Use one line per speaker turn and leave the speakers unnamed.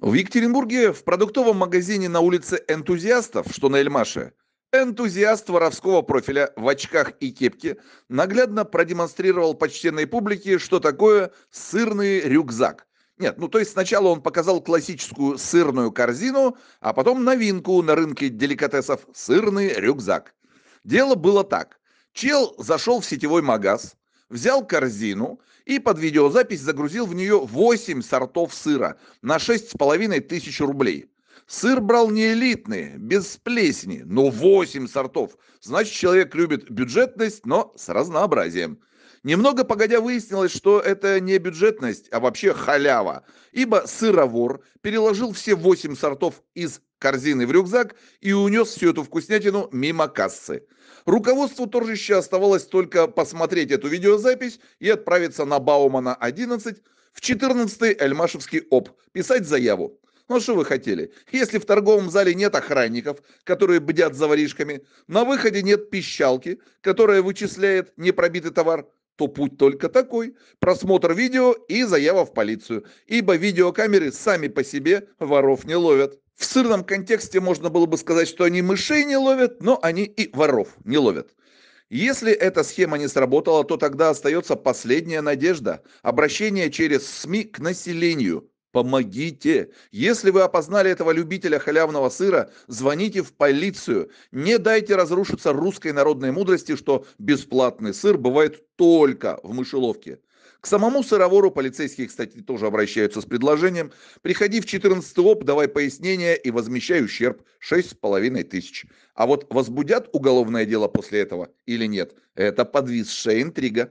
В Екатеринбурге в продуктовом магазине на улице Энтузиастов, что на Эльмаше, энтузиаст воровского профиля в очках и кепке наглядно продемонстрировал почтенной публике, что такое сырный рюкзак. Нет, ну то есть сначала он показал классическую сырную корзину, а потом новинку на рынке деликатесов – сырный рюкзак. Дело было так. Чел зашел в сетевой магаз, взял корзину и под видеозапись загрузил в нее 8 сортов сыра на 6,5 тысяч рублей. Сыр брал не элитный, без плесни, но 8 сортов. Значит, человек любит бюджетность, но с разнообразием. Немного погодя выяснилось, что это не бюджетность, а вообще халява, ибо сыровор переложил все 8 сортов из корзины в рюкзак и унес всю эту вкуснятину мимо кассы. Руководству торжища оставалось только посмотреть эту видеозапись и отправиться на Баумана 11 в 14-й Эльмашевский ОП, писать заяву. Ну что вы хотели? Если в торговом зале нет охранников, которые бдят за воришками, на выходе нет пищалки, которая вычисляет непробитый товар, то путь только такой – просмотр видео и заява в полицию, ибо видеокамеры сами по себе воров не ловят. В сырном контексте можно было бы сказать, что они мышей не ловят, но они и воров не ловят. Если эта схема не сработала, то тогда остается последняя надежда – обращение через СМИ к населению, Помогите! Если вы опознали этого любителя халявного сыра, звоните в полицию. Не дайте разрушиться русской народной мудрости, что бесплатный сыр бывает только в мышеловке. К самому сыровору полицейские, кстати, тоже обращаются с предложением. Приходи в 14 ОП, давай пояснение и возмещай ущерб 6,5 тысяч. А вот возбудят уголовное дело после этого или нет, это подвисшая интрига.